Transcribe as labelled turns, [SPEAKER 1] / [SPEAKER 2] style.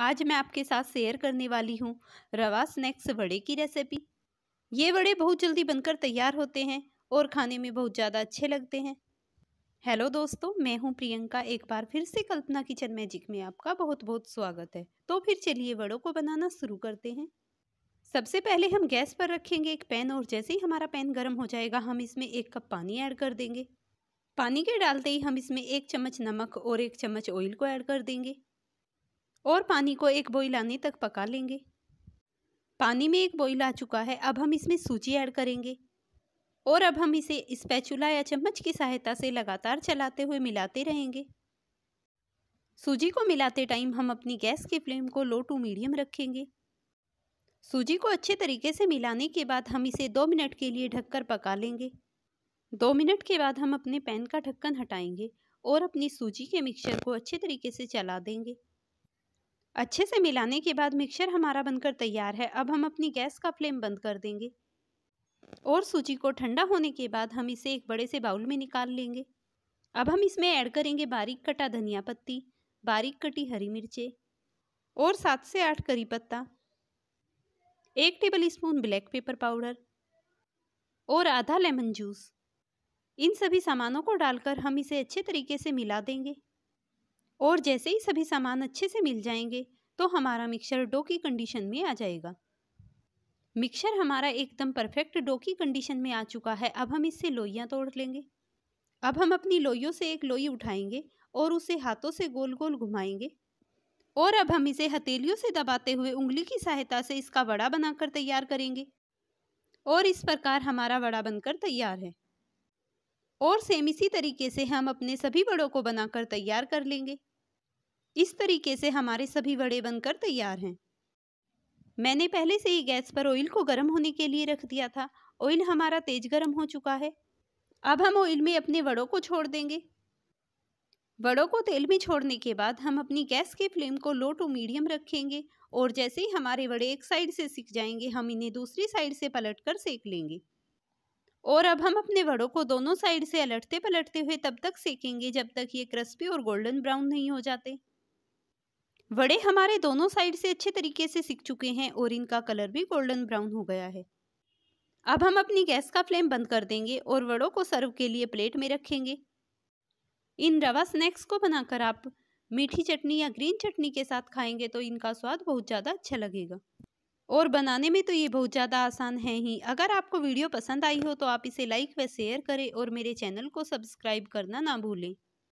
[SPEAKER 1] आज मैं आपके साथ शेयर करने वाली हूँ रवा स्नैक्स वड़े की रेसिपी ये वड़े बहुत जल्दी बनकर तैयार होते हैं और खाने में बहुत ज़्यादा अच्छे लगते हैं हेलो दोस्तों मैं हूँ प्रियंका एक बार फिर से कल्पना किचन मैजिक में आपका बहुत बहुत स्वागत है तो फिर चलिए वड़ों को बनाना शुरू करते हैं सबसे पहले हम गैस पर रखेंगे एक पैन और जैसे ही हमारा पैन गर्म हो जाएगा हम इसमें एक कप पानी ऐड कर देंगे पानी के डालते ही हम इसमें एक चम्मच नमक और एक चम्मच ऑयल को ऐड कर देंगे और पानी को एक बॉईल आने तक पका लेंगे पानी में एक बॉईल आ चुका है अब हम इसमें सूजी ऐड करेंगे और अब हम इसे स्पैचुला या चम्मच की सहायता से लगातार चलाते हुए मिलाते रहेंगे सूजी को मिलाते टाइम हम अपनी गैस की फ्लेम को लो टू मीडियम रखेंगे सूजी को अच्छे तरीके से मिलाने के बाद हम इसे दो मिनट के लिए ढककर पका लेंगे दो मिनट के बाद हम अपने पैन का ढक्कन हटाएंगे और अपनी सूजी के मिक्सचर को अच्छे तरीके से चला देंगे अच्छे से मिलाने के बाद मिक्सर हमारा बनकर तैयार है अब हम अपनी गैस का फ्लेम बंद कर देंगे और सूजी को ठंडा होने के बाद हम इसे एक बड़े से बाउल में निकाल लेंगे अब हम इसमें ऐड करेंगे बारीक कटा धनिया पत्ती बारीक कटी हरी मिर्चें और सात से आठ करी पत्ता एक tablespoon black pepper powder और आधा लेमन जूस इन सभी सामानों को डालकर हम इसे अच्छे तरीके से मिला देंगे और जैसे ही सभी सामान अच्छे से मिल जाएंगे तो हमारा मिक्सर डो की कंडीशन में आ जाएगा मिक्सर हमारा एकदम परफेक्ट डो की कंडीशन में आ चुका है अब हम इससे लोइयाँ तोड़ लेंगे अब हम अपनी लोइयों से एक लोई उठाएंगे और उसे हाथों से गोल गोल घुमाएंगे और अब हम इसे हथेलियों से दबाते हुए उंगली की सहायता से इसका वड़ा बनाकर तैयार करेंगे और इस प्रकार हमारा वड़ा बनकर तैयार है और सेम इसी तरीके से हम अपने सभी बड़ों को बनाकर तैयार कर लेंगे इस तरीके से हमारे सभी वड़े बनकर तैयार हैं मैंने पहले से ही गैस पर ऑयल को गर्म होने के लिए रख दिया था ऑयल हमारा तेज गर्म हो चुका है अब हम ऑयल में अपने वड़ों को छोड़ देंगे वड़ों को तेल में छोड़ने के बाद हम अपनी गैस के फ्लेम को लो टू मीडियम रखेंगे और जैसे ही हमारे वड़े एक साइड से सिक जाएंगे हम इन्हें दूसरी साइड से पलट कर सेक लेंगे और अब हम अपने वड़ों को दोनों साइड से अलटते पलटते हुए तब तक सेकेंगे जब तक ये क्रिस्पी और गोल्डन ब्राउन नहीं हो जाते वड़े हमारे दोनों साइड से अच्छे तरीके से सिक चुके हैं और इनका कलर भी गोल्डन ब्राउन हो गया है अब हम अपनी गैस का फ्लेम बंद कर देंगे और वड़ों को सर्व के लिए प्लेट में रखेंगे इन रवा स्नैक्स को बनाकर आप मीठी चटनी या ग्रीन चटनी के साथ खाएंगे तो इनका स्वाद बहुत ज़्यादा अच्छा लगेगा और बनाने में तो ये बहुत ज़्यादा आसान है ही अगर आपको वीडियो पसंद आई हो तो आप इसे लाइक व शेयर करें और मेरे चैनल को सब्सक्राइब करना ना भूलें